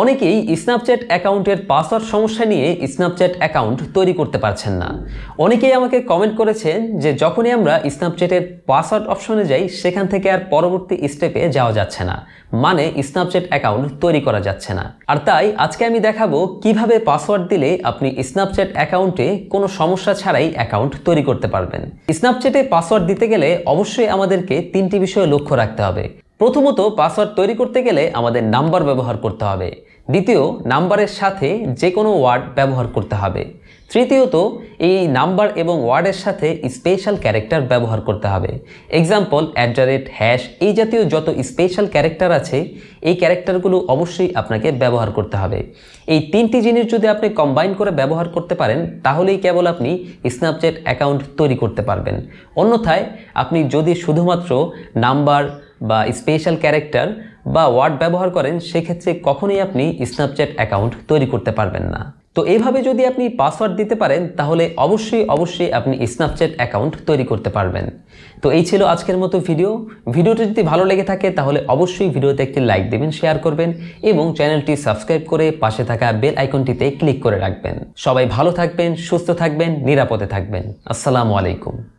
অনেকেই স্ন্যাপচ্যাট অ্যাকাউন্টের পাসওয়ার্ড সমস্যা নিয়ে স্ন্যাপচ্যাট অ্যাকাউন্ট তৈরি করতে পারছেন না অনেকেই আমাকে কমেন্ট করেছেন যে যখনই আমরা স্ন্যাপচ্যাটের পাসওয়ার্ড অপশনে যাই সেখান থেকে আর পরবর্তী স্টেপে যাওয়া যাচ্ছে না মানে স্ন্যাপচ্যাট অ্যাকাউন্ট তৈরি করা যাচ্ছে না আর তাই আজকে আমি দেখাবো কিভাবে পাসওয়ার্ড দিলে আপনি স্ন্যাপচ্যাট অ্যাকাউন্টে কোনো সমস্যা ছাড়াই অ্যাকাউন্ট তৈরি করতে পারবেন স্ন্যাপচ্যাটে পাসওয়ার্ড দিতে গেলে অবশ্যই আমাদেরকে তিনটি বিষয় লক্ষ্য রাখতে হবে প্রথমত পাসওয়ার্ড তৈরি করতে গেলে আমাদের নাম্বার ব্যবহার করতে হবে দ্বিতীয় নাম্বারের সাথে যে কোনো ওয়ার্ড ব্যবহার করতে হবে তৃতীয়ত এই নাম্বার এবং ওয়ার্ডের সাথে স্পেশাল ক্যারেক্টার ব্যবহার করতে হবে example at the rate hash এই জাতীয় যত স্পেশাল ক্যারেক্টার আছে এই ক্যারেক্টারগুলো অবশ্যই আপনাকে ব্যবহার করতে হবে এই তিনটি জিনিস যদি আপনি কম্বাইন করে ব্যবহার করতে পারেন তাহলেই কেবল আপনি স্ন্যাপচ্যাট অ্যাকাউন্ট তৈরি করতে পারবেন অন্যথায় আপনি যদি শুধুমাত্র নাম্বার বা স্পেশাল ক্যারেক্টার বা ওয়ার্ড ব্যবহার করেন সেক্ষেত্রে কখনোই আপনি স্ন্যাপচ্যাট অ্যাকাউন্ট তৈরি করতে পারবেন না তো এইভাবে যদি আপনি পাসওয়ার্ড দিতে পারেন তাহলে অবশ্যই অবশ্যই আপনি স্ন্যাপচ্যাট অ্যাকাউন্ট তৈরি করতে পারবেন তো এই ছিল আজকের মতো ভিডিও ভিডিওটি যদি ভালো লেগে থাকে তাহলে অবশ্যই ভিডিওতে একটি লাইক দেবেন শেয়ার করবেন এবং চ্যানেলটি সাবস্ক্রাইব করে পাশে থাকা বেল আইকনটিতে ক্লিক করে রাখবেন সবাই ভালো থাকবেন সুস্থ থাকবেন নিরাপদে থাকবেন আসসালামু আলাইকুম